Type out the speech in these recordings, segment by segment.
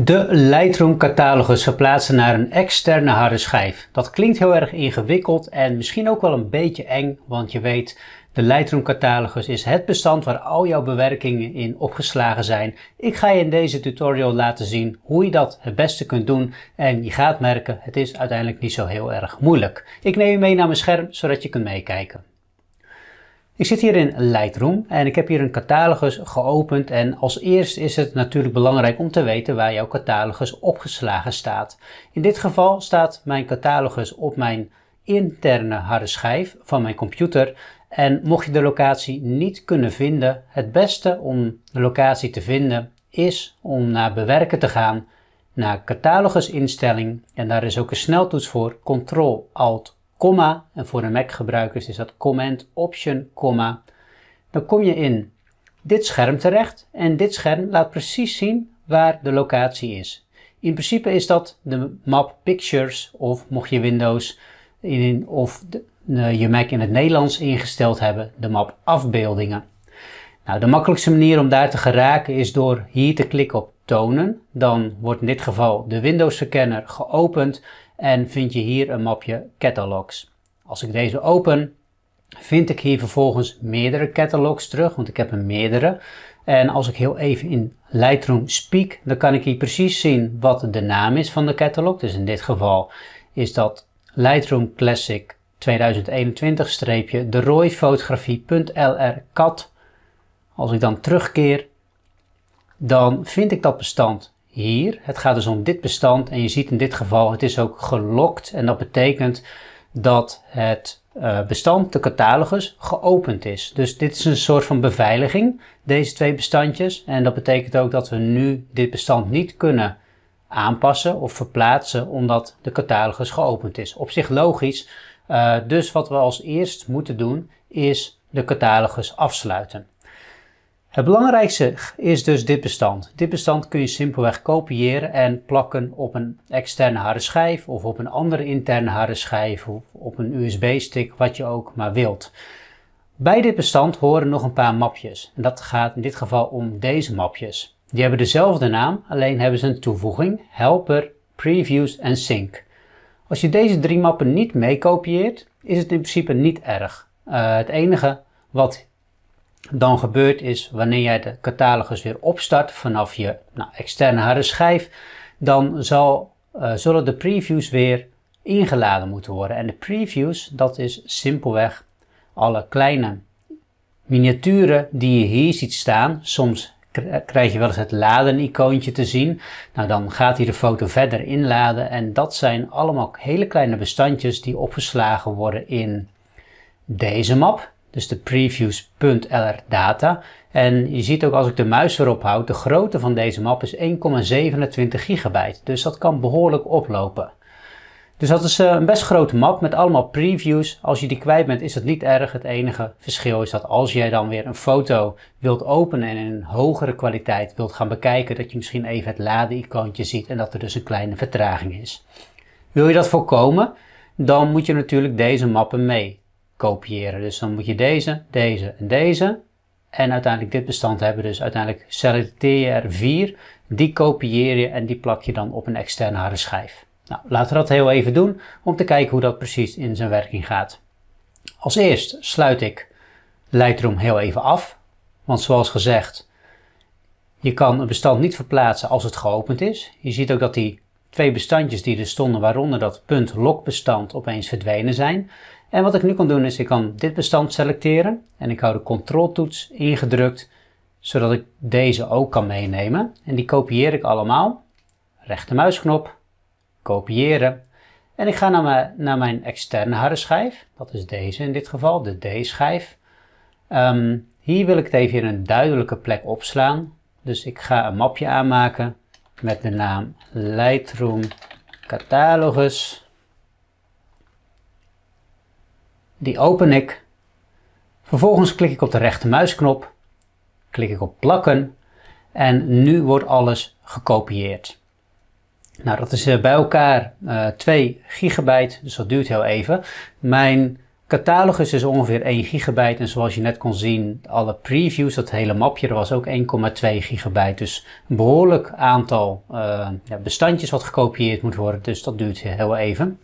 De Lightroom catalogus verplaatsen naar een externe harde schijf. Dat klinkt heel erg ingewikkeld en misschien ook wel een beetje eng, want je weet, de Lightroom catalogus is het bestand waar al jouw bewerkingen in opgeslagen zijn. Ik ga je in deze tutorial laten zien hoe je dat het beste kunt doen en je gaat merken, het is uiteindelijk niet zo heel erg moeilijk. Ik neem je mee naar mijn scherm zodat je kunt meekijken. Ik zit hier in Lightroom en ik heb hier een catalogus geopend en als eerst is het natuurlijk belangrijk om te weten waar jouw catalogus opgeslagen staat. In dit geval staat mijn catalogus op mijn interne harde schijf van mijn computer en mocht je de locatie niet kunnen vinden, het beste om de locatie te vinden is om naar bewerken te gaan, naar catalogusinstelling en daar is ook een sneltoets voor, Ctrl-Alt comma. En voor de Mac gebruikers is dat Command Option, comma. Dan kom je in dit scherm terecht en dit scherm laat precies zien waar de locatie is. In principe is dat de map Pictures of mocht je Windows in, of de, je Mac in het Nederlands ingesteld hebben, de map Afbeeldingen. Nou, de makkelijkste manier om daar te geraken is door hier te klikken op Tonen. Dan wordt in dit geval de Windows-verkenner geopend en vind je hier een mapje catalogs. Als ik deze open, vind ik hier vervolgens meerdere catalogs terug, want ik heb er meerdere. En als ik heel even in Lightroom speak, dan kan ik hier precies zien wat de naam is van de catalog. Dus in dit geval is dat Lightroom Classic 2021-de rooifotografie.lrcat. Als ik dan terugkeer, dan vind ik dat bestand hier. Het gaat dus om dit bestand en je ziet in dit geval het is ook gelokt en dat betekent dat het eh, bestand, de catalogus, geopend is. Dus dit is een soort van beveiliging, deze twee bestandjes. En dat betekent ook dat we nu dit bestand niet kunnen aanpassen of verplaatsen omdat de catalogus geopend is. Op zich logisch. Eh, dus wat we als eerst moeten doen is de catalogus afsluiten. Het belangrijkste is dus dit bestand. Dit bestand kun je simpelweg kopiëren en plakken op een externe harde schijf of op een andere interne harde schijf of op een USB-stick, wat je ook maar wilt. Bij dit bestand horen nog een paar mapjes. En dat gaat in dit geval om deze mapjes. Die hebben dezelfde naam, alleen hebben ze een toevoeging, helper, previews en sync. Als je deze drie mappen niet meekopieert, is het in principe niet erg. Eh, het enige wat dan gebeurt is wanneer jij de catalogus weer opstart vanaf je nou, externe harde schijf, dan zal, eh, zullen de previews weer ingeladen moeten worden. En de previews, dat is simpelweg alle kleine miniaturen die je hier ziet staan. Soms krijg je wel eens het laden-icoontje te zien. Nou, dan gaat hij de foto verder inladen. En dat zijn allemaal hele kleine bestandjes die opgeslagen worden in deze map. Dus de previews.lr data. En je ziet ook als ik de muis erop houd, de grootte van deze map is 1,27 gigabyte. Dus dat kan behoorlijk oplopen. Dus dat is eh, een best grote map met allemaal previews. Als je die kwijt bent is dat niet erg. Het enige verschil is dat als jij dan weer een foto wilt openen en in een hogere kwaliteit wilt gaan bekijken, dat je misschien even het laden-icoontje ziet en dat er dus een kleine vertraging is. Wil je dat voorkomen? Dan moet je natuurlijk deze mappen mee kopiëren. Dus dan moet je deze, deze en deze en uiteindelijk dit bestand hebben. Dus uiteindelijk selecteer je er vier, die kopieer je en die plak je dan op een externe harde schijf. Nou, laten we dat heel even doen om te kijken hoe dat precies in zijn werking gaat. Als eerst sluit ik Lightroom heel even af, want zoals gezegd, je kan een bestand niet verplaatsen als het geopend is. Je ziet ook dat die twee bestandjes die er stonden, waaronder dat punt bestand, opeens verdwenen zijn. En wat ik nu kan doen is, ik kan dit bestand selecteren en ik hou de controltoets ingedrukt, zodat ik deze ook kan meenemen. En die kopieer ik allemaal. muisknop. kopiëren. En ik ga naar mijn, naar mijn externe harde schijf. Dat is deze in dit geval, de D-schijf. Ehm, hier wil ik het even in een duidelijke plek opslaan. Dus ik ga een mapje aanmaken met de naam Lightroom Catalogus. Die open ik. Vervolgens klik ik op de rechtermuisknop, klik ik op plakken en nu wordt alles gekopieerd. Nou, dat is eh, bij elkaar uh, eh, 2 gigabyte, dus dat duurt heel even. Mijn catalogus is ongeveer 1 gigabyte en zoals je net kon zien, alle previews, dat hele mapje, er was ook 1,2 gigabyte. Dus een behoorlijk aantal eh, bestandjes wat gekopieerd moet worden, dus dat duurt heel even.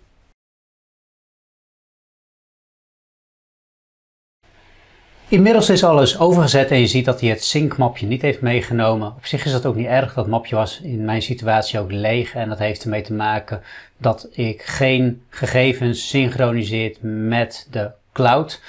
Inmiddels is alles overgezet en je ziet dat hij het sync-mapje niet heeft meegenomen. Op zich is dat ook niet erg, dat mapje was in mijn situatie ook leeg en dat heeft ermee te maken dat ik geen gegevens synchroniseert met de cloud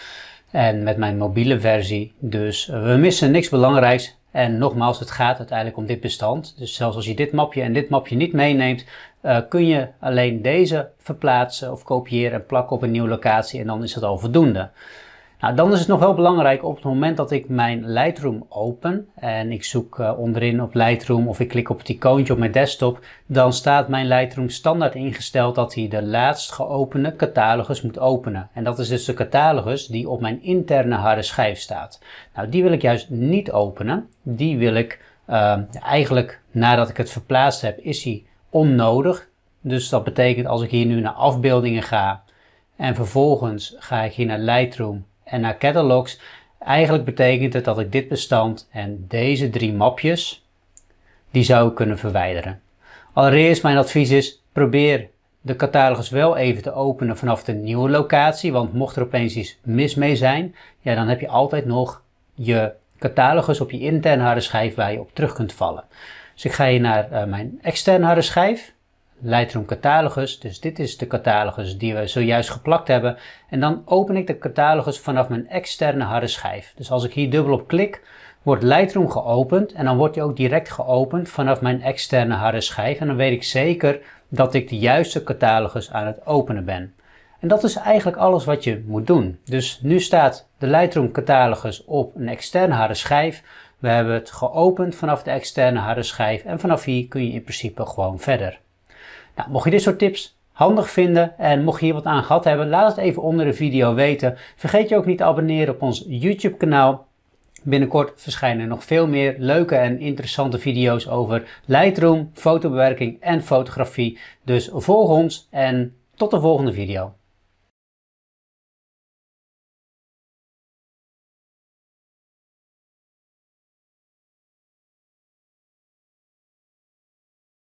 en met mijn mobiele versie. Dus we missen niks belangrijks en nogmaals, het gaat uiteindelijk om dit bestand. Dus zelfs als je dit mapje en dit mapje niet meeneemt, eh, kun je alleen deze verplaatsen of kopiëren en plakken op een nieuwe locatie en dan is dat al voldoende. Nou, dan is het nog wel belangrijk op het moment dat ik mijn Lightroom open en ik zoek eh, onderin op Lightroom of ik klik op het icoontje op mijn desktop, dan staat mijn Lightroom standaard ingesteld dat hij de laatst geopende catalogus moet openen. En dat is dus de catalogus die op mijn interne harde schijf staat. Nou, die wil ik juist niet openen. Die wil ik uh, eigenlijk nadat ik het verplaatst heb, is hij onnodig. Dus dat betekent als ik hier nu naar afbeeldingen ga en vervolgens ga ik hier naar Lightroom en naar catalogs. Eigenlijk betekent het dat ik dit bestand en deze drie mapjes, die zou kunnen verwijderen. Allereerst mijn advies is, probeer de catalogus wel even te openen vanaf de nieuwe locatie. Want mocht er opeens iets mis mee zijn, ja, dan heb je altijd nog je catalogus op je interne harde schijf waar je op terug kunt vallen. Dus ik ga hier naar eh, mijn externe harde schijf. Lightroom catalogus. Dus dit is de catalogus die we zojuist geplakt hebben. En dan open ik de catalogus vanaf mijn externe harde schijf. Dus als ik hier dubbel op klik, wordt Lightroom geopend. En dan wordt hij ook direct geopend vanaf mijn externe harde schijf. En dan weet ik zeker dat ik de juiste catalogus aan het openen ben. En dat is eigenlijk alles wat je moet doen. Dus nu staat de Lightroom catalogus op een externe harde schijf. We hebben het geopend vanaf de externe harde schijf en vanaf hier kun je in principe gewoon verder. Nou, mocht je dit soort tips handig vinden en mocht je hier wat aan gehad hebben, laat het even onder de video weten. Vergeet je ook niet te abonneren op ons YouTube kanaal. Binnenkort verschijnen nog veel meer leuke en interessante video's over Lightroom, fotobewerking en fotografie. Dus volg ons en tot de volgende video.